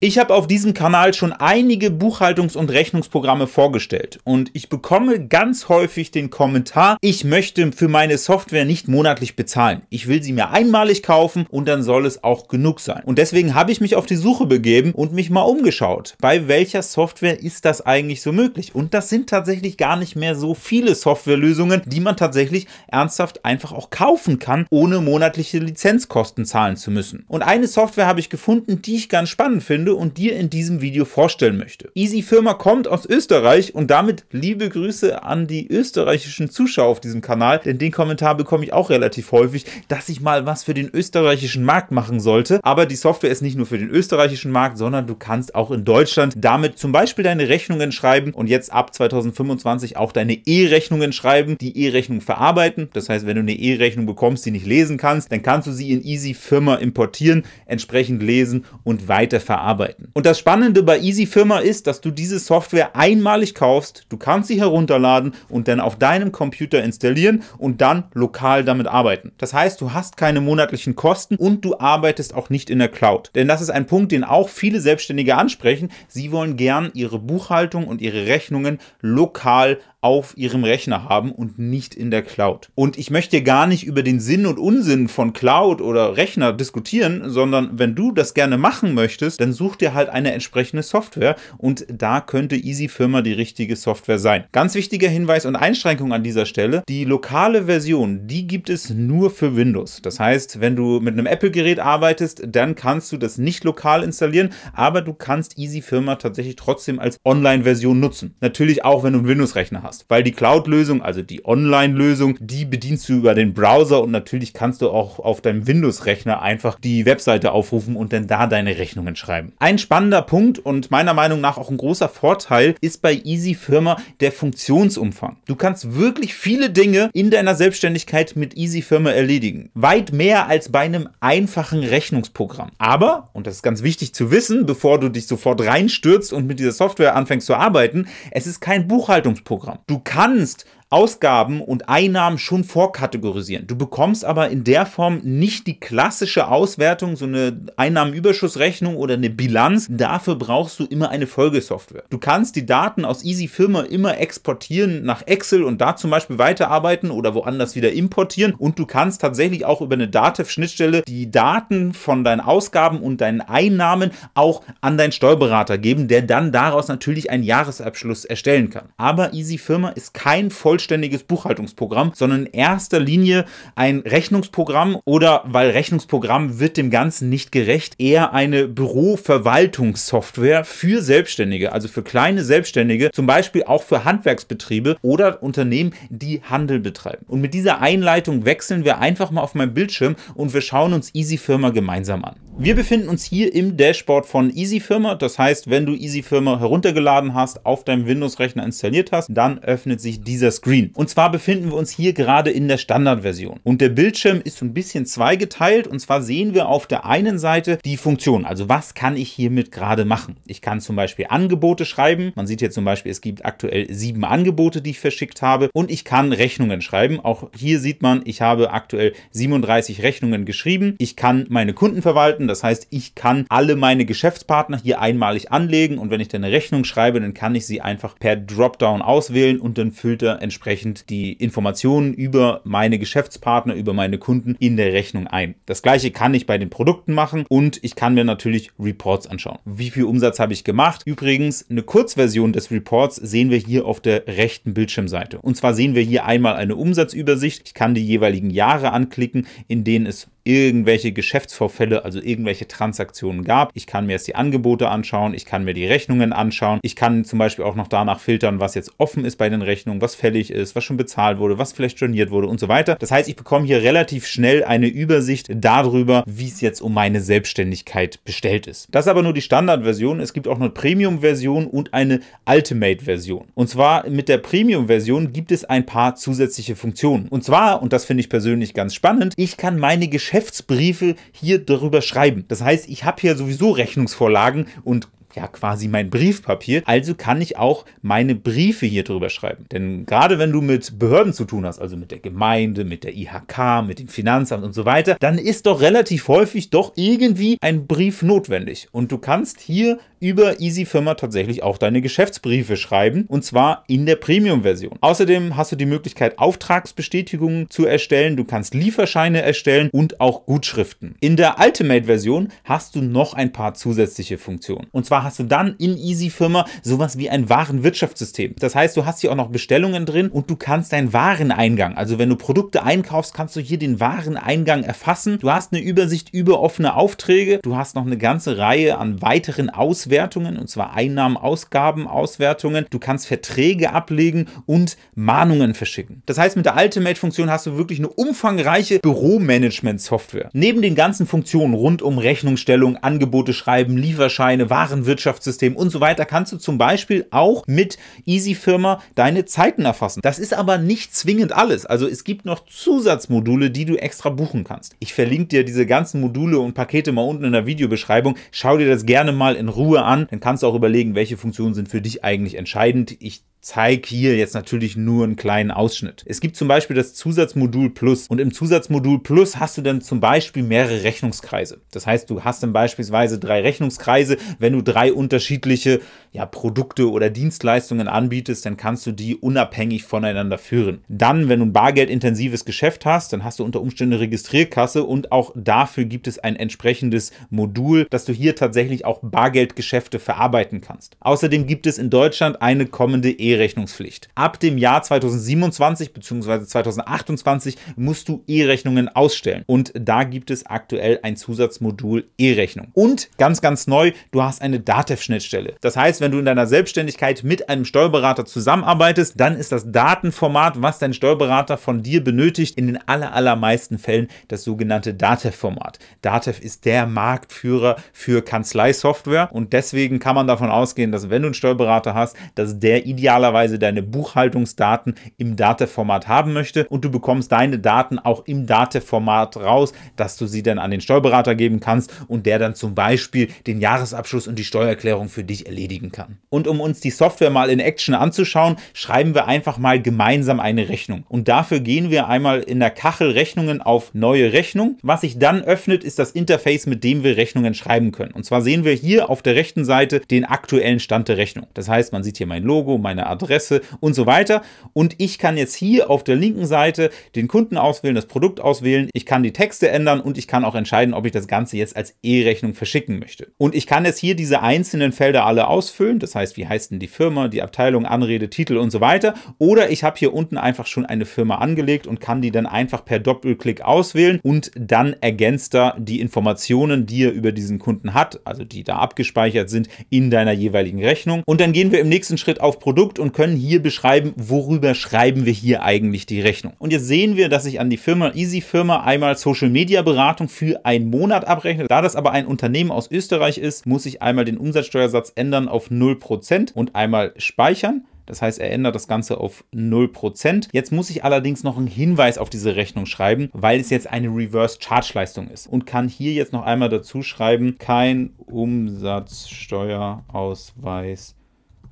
Ich habe auf diesem Kanal schon einige Buchhaltungs- und Rechnungsprogramme vorgestellt und ich bekomme ganz häufig den Kommentar, ich möchte für meine Software nicht monatlich bezahlen. Ich will sie mir einmalig kaufen und dann soll es auch genug sein. Und deswegen habe ich mich auf die Suche begeben und mich mal umgeschaut. Bei welcher Software ist das eigentlich so möglich? Und das sind tatsächlich gar nicht mehr so viele Softwarelösungen, die man tatsächlich ernsthaft einfach auch kaufen kann, ohne monatliche Lizenzkosten zahlen zu müssen. Und eine Software habe ich gefunden, die ich ganz spannend finde würde und dir in diesem Video vorstellen möchte. Easy Firma kommt aus Österreich und damit liebe Grüße an die österreichischen Zuschauer auf diesem Kanal, denn den Kommentar bekomme ich auch relativ häufig, dass ich mal was für den österreichischen Markt machen sollte. Aber die Software ist nicht nur für den österreichischen Markt, sondern du kannst auch in Deutschland damit zum Beispiel deine Rechnungen schreiben und jetzt ab 2025 auch deine E-Rechnungen schreiben, die E-Rechnung verarbeiten. Das heißt, wenn du eine E-Rechnung bekommst, die nicht lesen kannst, dann kannst du sie in Easy Firma importieren, entsprechend lesen und weiterverarbeiten arbeiten. Und das Spannende bei Easy Firma ist, dass du diese Software einmalig kaufst, du kannst sie herunterladen und dann auf deinem Computer installieren und dann lokal damit arbeiten. Das heißt, du hast keine monatlichen Kosten und du arbeitest auch nicht in der Cloud. Denn das ist ein Punkt, den auch viele Selbstständige ansprechen. Sie wollen gern ihre Buchhaltung und ihre Rechnungen lokal auf ihrem Rechner haben und nicht in der Cloud. Und ich möchte gar nicht über den Sinn und Unsinn von Cloud oder Rechner diskutieren, sondern wenn du das gerne machen möchtest, dann such dir halt eine entsprechende Software und da könnte Easy Firma die richtige Software sein. Ganz wichtiger Hinweis und Einschränkung an dieser Stelle, die lokale Version, die gibt es nur für Windows. Das heißt, wenn du mit einem Apple-Gerät arbeitest, dann kannst du das nicht lokal installieren, aber du kannst Easy Firma tatsächlich trotzdem als Online-Version nutzen. Natürlich auch, wenn du einen Windows-Rechner hast hast. Weil die Cloud-Lösung, also die Online-Lösung, die bedienst du über den Browser und natürlich kannst du auch auf deinem Windows-Rechner einfach die Webseite aufrufen und dann da deine Rechnungen schreiben. Ein spannender Punkt und meiner Meinung nach auch ein großer Vorteil ist bei Easy Firma der Funktionsumfang. Du kannst wirklich viele Dinge in deiner Selbstständigkeit mit Easy Firma erledigen. Weit mehr als bei einem einfachen Rechnungsprogramm. Aber, und das ist ganz wichtig zu wissen, bevor du dich sofort reinstürzt und mit dieser Software anfängst zu arbeiten, es ist kein Buchhaltungsprogramm. Du kannst Ausgaben und Einnahmen schon vorkategorisieren. Du bekommst aber in der Form nicht die klassische Auswertung, so eine Einnahmenüberschussrechnung oder eine Bilanz. Dafür brauchst du immer eine Folgesoftware. Du kannst die Daten aus Easy Firma immer exportieren nach Excel und da zum Beispiel weiterarbeiten oder woanders wieder importieren und du kannst tatsächlich auch über eine Datev-Schnittstelle die Daten von deinen Ausgaben und deinen Einnahmen auch an deinen Steuerberater geben, der dann daraus natürlich einen Jahresabschluss erstellen kann. Aber Easy Firma ist kein voll vollständiges Buchhaltungsprogramm, sondern in erster Linie ein Rechnungsprogramm oder, weil Rechnungsprogramm wird dem Ganzen nicht gerecht, eher eine Büroverwaltungssoftware für Selbstständige, also für kleine Selbstständige, zum Beispiel auch für Handwerksbetriebe oder Unternehmen, die Handel betreiben. Und mit dieser Einleitung wechseln wir einfach mal auf meinen Bildschirm und wir schauen uns Easy Firma gemeinsam an. Wir befinden uns hier im Dashboard von Easy Firma. Das heißt, wenn du Easy Firma heruntergeladen hast, auf deinem Windows-Rechner installiert hast, dann öffnet sich dieser Screen Green. Und zwar befinden wir uns hier gerade in der Standardversion. Und der Bildschirm ist ein bisschen zweigeteilt. Und zwar sehen wir auf der einen Seite die Funktion. Also was kann ich hiermit gerade machen? Ich kann zum Beispiel Angebote schreiben. Man sieht hier zum Beispiel, es gibt aktuell sieben Angebote, die ich verschickt habe. Und ich kann Rechnungen schreiben. Auch hier sieht man, ich habe aktuell 37 Rechnungen geschrieben. Ich kann meine Kunden verwalten. Das heißt, ich kann alle meine Geschäftspartner hier einmalig anlegen. Und wenn ich dann eine Rechnung schreibe, dann kann ich sie einfach per Dropdown auswählen und dann füllt er entsprechend entsprechend die Informationen über meine Geschäftspartner, über meine Kunden in der Rechnung ein. Das gleiche kann ich bei den Produkten machen und ich kann mir natürlich Reports anschauen. Wie viel Umsatz habe ich gemacht? Übrigens, eine Kurzversion des Reports sehen wir hier auf der rechten Bildschirmseite. Und zwar sehen wir hier einmal eine Umsatzübersicht. Ich kann die jeweiligen Jahre anklicken, in denen es irgendwelche Geschäftsvorfälle, also irgendwelche Transaktionen gab. Ich kann mir jetzt die Angebote anschauen, ich kann mir die Rechnungen anschauen, ich kann zum Beispiel auch noch danach filtern, was jetzt offen ist bei den Rechnungen, was fällig ist, was schon bezahlt wurde, was vielleicht storniert wurde und so weiter. Das heißt, ich bekomme hier relativ schnell eine Übersicht darüber, wie es jetzt um meine Selbstständigkeit bestellt ist. Das ist aber nur die Standardversion. Es gibt auch eine Premium-Version und eine Ultimate-Version. Und zwar mit der Premium-Version gibt es ein paar zusätzliche Funktionen. Und zwar, und das finde ich persönlich ganz spannend, ich kann meine Geschäftsvorfälle Geschäftsbriefe hier darüber schreiben. Das heißt, ich habe hier sowieso Rechnungsvorlagen und ja quasi mein Briefpapier. Also kann ich auch meine Briefe hier drüber schreiben. Denn gerade wenn du mit Behörden zu tun hast, also mit der Gemeinde, mit der IHK, mit dem Finanzamt und so weiter, dann ist doch relativ häufig doch irgendwie ein Brief notwendig. Und du kannst hier über Easy Firma tatsächlich auch deine Geschäftsbriefe schreiben und zwar in der Premium-Version. Außerdem hast du die Möglichkeit, Auftragsbestätigungen zu erstellen, du kannst Lieferscheine erstellen und auch Gutschriften. In der Ultimate-Version hast du noch ein paar zusätzliche Funktionen. Und zwar zwar hast du dann in Easy-Firma sowas wie ein Warenwirtschaftssystem. Das heißt, du hast hier auch noch Bestellungen drin und du kannst deinen Wareneingang, also wenn du Produkte einkaufst, kannst du hier den Wareneingang erfassen. Du hast eine Übersicht über offene Aufträge. Du hast noch eine ganze Reihe an weiteren Auswertungen, und zwar Einnahmen, Ausgaben, Auswertungen. Du kannst Verträge ablegen und Mahnungen verschicken. Das heißt, mit der Ultimate-Funktion hast du wirklich eine umfangreiche Büromanagement-Software. Neben den ganzen Funktionen rund um Rechnungsstellung, Angebote schreiben, Lieferscheine, Warenwirtschaft, Wirtschaftssystem und so weiter, kannst du zum Beispiel auch mit Easy Firma deine Zeiten erfassen. Das ist aber nicht zwingend alles. Also es gibt noch Zusatzmodule, die du extra buchen kannst. Ich verlinke dir diese ganzen Module und Pakete mal unten in der Videobeschreibung. Schau dir das gerne mal in Ruhe an. Dann kannst du auch überlegen, welche Funktionen sind für dich eigentlich entscheidend. Ich zeige hier jetzt natürlich nur einen kleinen Ausschnitt. Es gibt zum Beispiel das Zusatzmodul Plus und im Zusatzmodul Plus hast du dann zum Beispiel mehrere Rechnungskreise. Das heißt, du hast dann beispielsweise drei Rechnungskreise. Wenn du drei unterschiedliche ja, Produkte oder Dienstleistungen anbietest, dann kannst du die unabhängig voneinander führen. Dann, wenn du ein bargeldintensives Geschäft hast, dann hast du unter Umständen eine Registrierkasse und auch dafür gibt es ein entsprechendes Modul, dass du hier tatsächlich auch Bargeldgeschäfte verarbeiten kannst. Außerdem gibt es in Deutschland eine kommende E-Rechnungspflicht. Ab dem Jahr 2027 bzw. 2028 musst du E-Rechnungen ausstellen. Und da gibt es aktuell ein Zusatzmodul E-Rechnung. Und ganz, ganz neu, du hast eine DATEV-Schnittstelle. Das heißt, wenn du in deiner Selbstständigkeit mit einem Steuerberater zusammenarbeitest, dann ist das Datenformat, was dein Steuerberater von dir benötigt, in den aller, allermeisten Fällen das sogenannte DATEV-Format. DATEV ist der Marktführer für Kanzleisoftware und deswegen kann man davon ausgehen, dass wenn du einen Steuerberater hast, dass der ideal idealerweise deine Buchhaltungsdaten im Dateformat haben möchte und du bekommst deine Daten auch im Dateformat raus, dass du sie dann an den Steuerberater geben kannst und der dann zum Beispiel den Jahresabschluss und die Steuererklärung für dich erledigen kann. Und um uns die Software mal in Action anzuschauen, schreiben wir einfach mal gemeinsam eine Rechnung. Und dafür gehen wir einmal in der Kachel Rechnungen auf Neue Rechnung. Was sich dann öffnet, ist das Interface, mit dem wir Rechnungen schreiben können. Und zwar sehen wir hier auf der rechten Seite den aktuellen Stand der Rechnung. Das heißt, man sieht hier mein Logo, meine Adresse und so weiter. Und ich kann jetzt hier auf der linken Seite den Kunden auswählen, das Produkt auswählen, ich kann die Texte ändern und ich kann auch entscheiden, ob ich das Ganze jetzt als E-Rechnung verschicken möchte. Und ich kann jetzt hier diese einzelnen Felder alle ausfüllen, das heißt, wie heißt denn die Firma, die Abteilung, Anrede, Titel und so weiter. Oder ich habe hier unten einfach schon eine Firma angelegt und kann die dann einfach per Doppelklick auswählen und dann ergänzt er die Informationen, die er über diesen Kunden hat, also die da abgespeichert sind, in deiner jeweiligen Rechnung. Und dann gehen wir im nächsten Schritt auf Produkt und können hier beschreiben, worüber schreiben wir hier eigentlich die Rechnung. Und jetzt sehen wir, dass ich an die Firma Easy Firma einmal Social Media Beratung für einen Monat abrechne. Da das aber ein Unternehmen aus Österreich ist, muss ich einmal den Umsatzsteuersatz ändern auf 0% und einmal speichern. Das heißt, er ändert das Ganze auf 0%. Jetzt muss ich allerdings noch einen Hinweis auf diese Rechnung schreiben, weil es jetzt eine Reverse Charge Leistung ist und kann hier jetzt noch einmal dazu schreiben, kein Umsatzsteuerausweis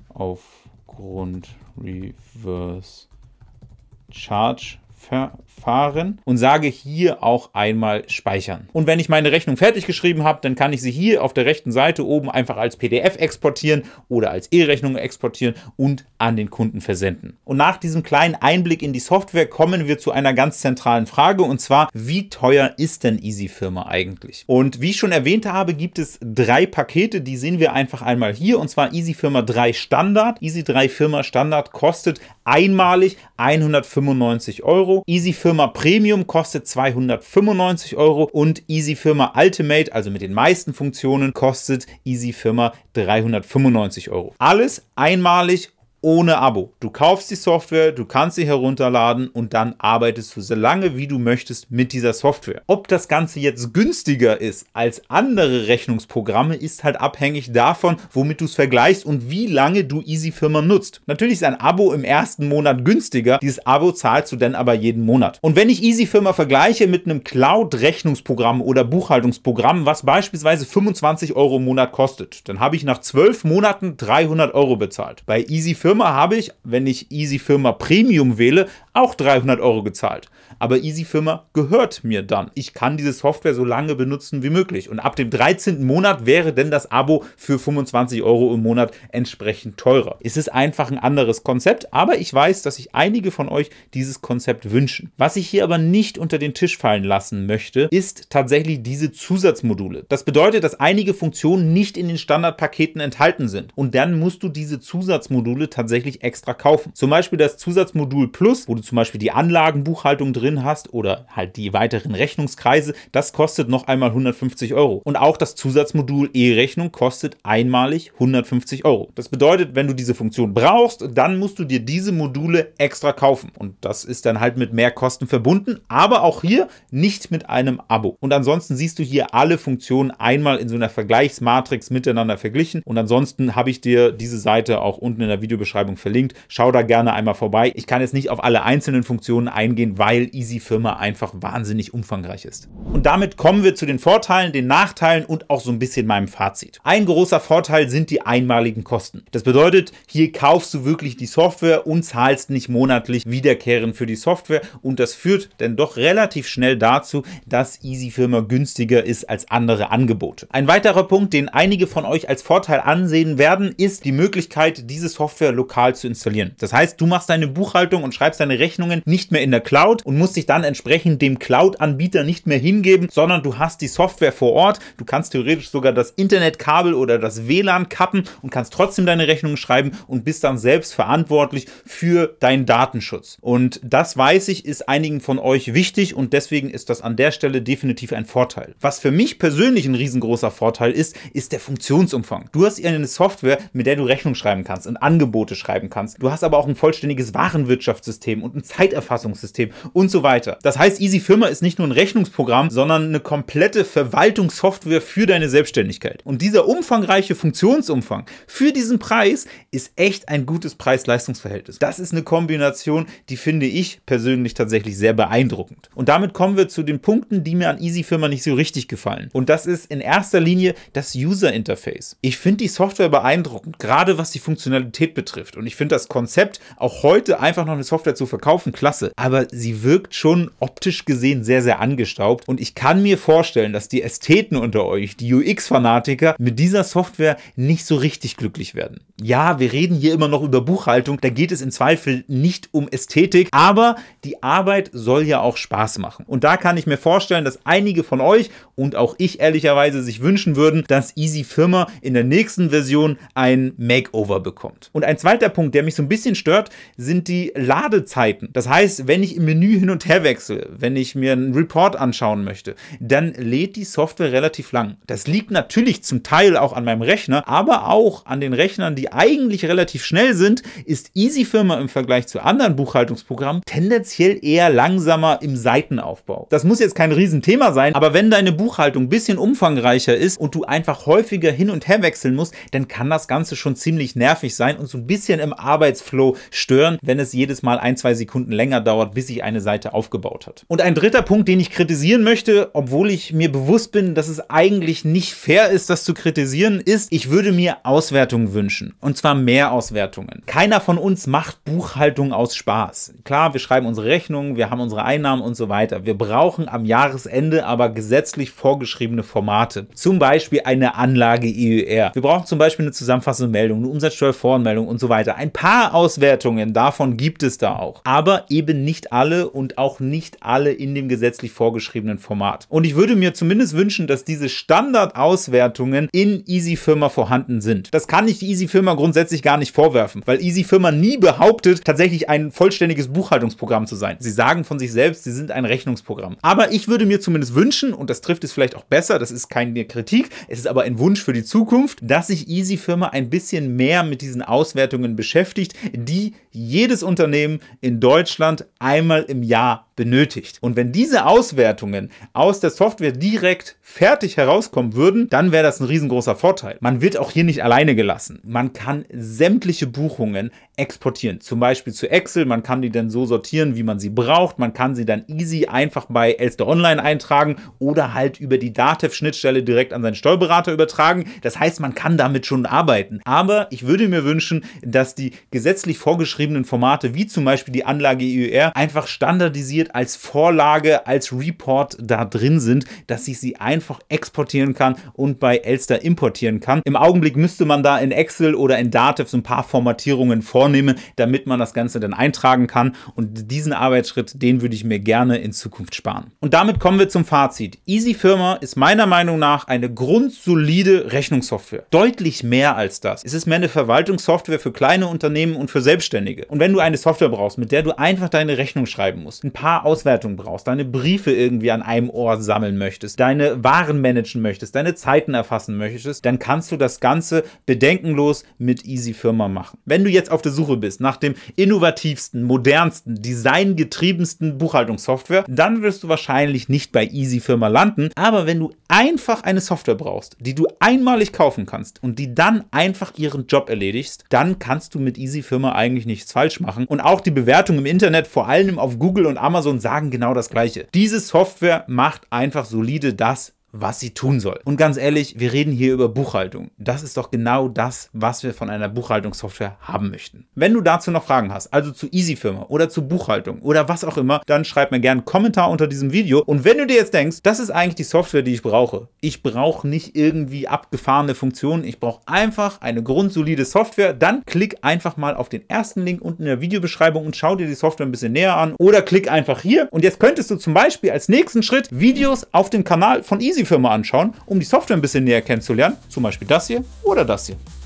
auf 0%. Grund Reverse Charge Verfahren und sage hier auch einmal Speichern. Und wenn ich meine Rechnung fertig geschrieben habe, dann kann ich sie hier auf der rechten Seite oben einfach als PDF exportieren oder als E-Rechnung exportieren und an den Kunden versenden. Und nach diesem kleinen Einblick in die Software kommen wir zu einer ganz zentralen Frage und zwar, wie teuer ist denn EasyFirma eigentlich? Und wie ich schon erwähnt habe, gibt es drei Pakete, die sehen wir einfach einmal hier und zwar EasyFirma 3 Standard. Easy 3 Firma Standard kostet einmalig 195 Euro. Easy Firma Premium kostet 295 Euro und Easy Firma Ultimate, also mit den meisten Funktionen, kostet Easy Firma 395 Euro. Alles einmalig ohne Abo. Du kaufst die Software, du kannst sie herunterladen und dann arbeitest du so lange, wie du möchtest mit dieser Software. Ob das Ganze jetzt günstiger ist als andere Rechnungsprogramme, ist halt abhängig davon, womit du es vergleichst und wie lange du EasyFirma nutzt. Natürlich ist ein Abo im ersten Monat günstiger, dieses Abo zahlst du dann aber jeden Monat. Und wenn ich EasyFirma vergleiche mit einem Cloud-Rechnungsprogramm oder Buchhaltungsprogramm, was beispielsweise 25 Euro im Monat kostet, dann habe ich nach 12 Monaten 300 Euro bezahlt. Bei EasyFirma Firma habe ich, wenn ich Easy Firma Premium wähle, auch 300 Euro gezahlt aber Easy Firma gehört mir dann. Ich kann diese Software so lange benutzen wie möglich. Und ab dem 13. Monat wäre denn das Abo für 25 Euro im Monat entsprechend teurer. Es ist einfach ein anderes Konzept, aber ich weiß, dass sich einige von euch dieses Konzept wünschen. Was ich hier aber nicht unter den Tisch fallen lassen möchte, ist tatsächlich diese Zusatzmodule. Das bedeutet, dass einige Funktionen nicht in den Standardpaketen enthalten sind. Und dann musst du diese Zusatzmodule tatsächlich extra kaufen. Zum Beispiel das Zusatzmodul Plus, wo du zum Beispiel die Anlagenbuchhaltung drin drin hast oder halt die weiteren Rechnungskreise, das kostet noch einmal 150 Euro. Und auch das Zusatzmodul E-Rechnung kostet einmalig 150 Euro. Das bedeutet, wenn du diese Funktion brauchst, dann musst du dir diese Module extra kaufen. Und das ist dann halt mit mehr Kosten verbunden, aber auch hier nicht mit einem Abo. Und ansonsten siehst du hier alle Funktionen einmal in so einer Vergleichsmatrix miteinander verglichen. Und ansonsten habe ich dir diese Seite auch unten in der Videobeschreibung verlinkt. Schau da gerne einmal vorbei. Ich kann jetzt nicht auf alle einzelnen Funktionen eingehen, weil Easy-Firma einfach wahnsinnig umfangreich ist. Und damit kommen wir zu den Vorteilen, den Nachteilen und auch so ein bisschen meinem Fazit. Ein großer Vorteil sind die einmaligen Kosten. Das bedeutet, hier kaufst du wirklich die Software und zahlst nicht monatlich wiederkehrend für die Software und das führt dann doch relativ schnell dazu, dass Easy-Firma günstiger ist als andere Angebote. Ein weiterer Punkt, den einige von euch als Vorteil ansehen werden, ist die Möglichkeit, diese Software lokal zu installieren. Das heißt, du machst deine Buchhaltung und schreibst deine Rechnungen nicht mehr in der Cloud und musst musst dich dann entsprechend dem Cloud-Anbieter nicht mehr hingeben, sondern du hast die Software vor Ort. Du kannst theoretisch sogar das Internetkabel oder das WLAN kappen und kannst trotzdem deine Rechnung schreiben und bist dann selbst verantwortlich für deinen Datenschutz. Und das weiß ich, ist einigen von euch wichtig und deswegen ist das an der Stelle definitiv ein Vorteil. Was für mich persönlich ein riesengroßer Vorteil ist, ist der Funktionsumfang. Du hast eine Software, mit der du Rechnung schreiben kannst und Angebote schreiben kannst. Du hast aber auch ein vollständiges Warenwirtschaftssystem und ein Zeiterfassungssystem und so so weiter. Das heißt, Easy Firma ist nicht nur ein Rechnungsprogramm, sondern eine komplette Verwaltungssoftware für deine Selbstständigkeit. Und dieser umfangreiche Funktionsumfang für diesen Preis ist echt ein gutes Preis-Leistungs-Verhältnis. Das ist eine Kombination, die finde ich persönlich tatsächlich sehr beeindruckend. Und damit kommen wir zu den Punkten, die mir an Easy Firma nicht so richtig gefallen. Und das ist in erster Linie das User Interface. Ich finde die Software beeindruckend, gerade was die Funktionalität betrifft. Und ich finde das Konzept, auch heute einfach noch eine Software zu verkaufen, klasse. Aber sie wirkt wirkt schon optisch gesehen sehr, sehr angestaubt. Und ich kann mir vorstellen, dass die Ästheten unter euch, die UX-Fanatiker, mit dieser Software nicht so richtig glücklich werden. Ja, wir reden hier immer noch über Buchhaltung, da geht es im Zweifel nicht um Ästhetik, aber die Arbeit soll ja auch Spaß machen. Und da kann ich mir vorstellen, dass einige von euch und auch ich ehrlicherweise sich wünschen würden, dass Easy Firma in der nächsten Version ein Makeover bekommt. Und ein zweiter Punkt, der mich so ein bisschen stört, sind die Ladezeiten. Das heißt, wenn ich im Menü hin und und her wechsle, wenn ich mir einen Report anschauen möchte, dann lädt die Software relativ lang. Das liegt natürlich zum Teil auch an meinem Rechner, aber auch an den Rechnern, die eigentlich relativ schnell sind, ist EasyFirma im Vergleich zu anderen Buchhaltungsprogrammen tendenziell eher langsamer im Seitenaufbau. Das muss jetzt kein Riesenthema sein, aber wenn deine Buchhaltung ein bisschen umfangreicher ist und du einfach häufiger hin und her wechseln musst, dann kann das Ganze schon ziemlich nervig sein und so ein bisschen im Arbeitsflow stören, wenn es jedes Mal ein, zwei Sekunden länger dauert, bis ich eine Seite Seite aufgebaut hat. Und ein dritter Punkt, den ich kritisieren möchte, obwohl ich mir bewusst bin, dass es eigentlich nicht fair ist, das zu kritisieren, ist, ich würde mir Auswertungen wünschen. Und zwar mehr Auswertungen. Keiner von uns macht Buchhaltung aus Spaß. Klar, wir schreiben unsere Rechnungen, wir haben unsere Einnahmen und so weiter. Wir brauchen am Jahresende aber gesetzlich vorgeschriebene Formate. Zum Beispiel eine Anlage EUR. Wir brauchen zum Beispiel eine zusammenfassende Meldung, eine Umsatzsteuervoranmeldung und so weiter. Ein paar Auswertungen davon gibt es da auch. Aber eben nicht alle und und auch nicht alle in dem gesetzlich vorgeschriebenen Format. Und ich würde mir zumindest wünschen, dass diese Standardauswertungen in Easy Firma vorhanden sind. Das kann ich Easy Firma grundsätzlich gar nicht vorwerfen, weil Easy Firma nie behauptet, tatsächlich ein vollständiges Buchhaltungsprogramm zu sein. Sie sagen von sich selbst, sie sind ein Rechnungsprogramm. Aber ich würde mir zumindest wünschen, und das trifft es vielleicht auch besser, das ist keine Kritik, es ist aber ein Wunsch für die Zukunft, dass sich Easy Firma ein bisschen mehr mit diesen Auswertungen beschäftigt, die jedes Unternehmen in Deutschland einmal im Jahr 家。benötigt. Und wenn diese Auswertungen aus der Software direkt fertig herauskommen würden, dann wäre das ein riesengroßer Vorteil. Man wird auch hier nicht alleine gelassen. Man kann sämtliche Buchungen exportieren, zum Beispiel zu Excel. Man kann die dann so sortieren, wie man sie braucht. Man kann sie dann easy einfach bei Elster Online eintragen oder halt über die Datev-Schnittstelle direkt an seinen Steuerberater übertragen. Das heißt, man kann damit schon arbeiten. Aber ich würde mir wünschen, dass die gesetzlich vorgeschriebenen Formate, wie zum Beispiel die Anlage EUR, einfach standardisiert Bild als Vorlage, als Report da drin sind, dass ich sie einfach exportieren kann und bei Elster importieren kann. Im Augenblick müsste man da in Excel oder in Dativ so ein paar Formatierungen vornehmen, damit man das Ganze dann eintragen kann. Und diesen Arbeitsschritt, den würde ich mir gerne in Zukunft sparen. Und damit kommen wir zum Fazit. Easy Firma ist meiner Meinung nach eine grundsolide Rechnungssoftware. Deutlich mehr als das. Es ist mehr eine Verwaltungssoftware für kleine Unternehmen und für Selbstständige. Und wenn du eine Software brauchst, mit der du einfach deine Rechnung schreiben musst, ein paar Auswertung brauchst, deine Briefe irgendwie an einem Ohr sammeln möchtest, deine Waren managen möchtest, deine Zeiten erfassen möchtest, dann kannst du das Ganze bedenkenlos mit Easy Firma machen. Wenn du jetzt auf der Suche bist nach dem innovativsten, modernsten, designgetriebensten Buchhaltungssoftware, dann wirst du wahrscheinlich nicht bei Easy Firma landen. Aber wenn du einfach eine Software brauchst, die du einmalig kaufen kannst und die dann einfach ihren Job erledigst, dann kannst du mit Easy Firma eigentlich nichts falsch machen. Und auch die Bewertung im Internet, vor allem auf Google und Amazon, Amazon sagen genau das Gleiche. Diese Software macht einfach solide das, was sie tun soll. Und ganz ehrlich, wir reden hier über Buchhaltung. Das ist doch genau das, was wir von einer Buchhaltungssoftware haben möchten. Wenn du dazu noch Fragen hast, also zu Easy-Firma oder zu Buchhaltung oder was auch immer, dann schreib mir gerne einen Kommentar unter diesem Video. Und wenn du dir jetzt denkst, das ist eigentlich die Software, die ich brauche. Ich brauche nicht irgendwie abgefahrene Funktionen. Ich brauche einfach eine grundsolide Software. Dann klick einfach mal auf den ersten Link unten in der Videobeschreibung und schau dir die Software ein bisschen näher an. Oder klick einfach hier. Und jetzt könntest du zum Beispiel als nächsten Schritt Videos auf dem Kanal von Easy Firma anschauen, um die Software ein bisschen näher kennenzulernen, zum Beispiel das hier oder das hier.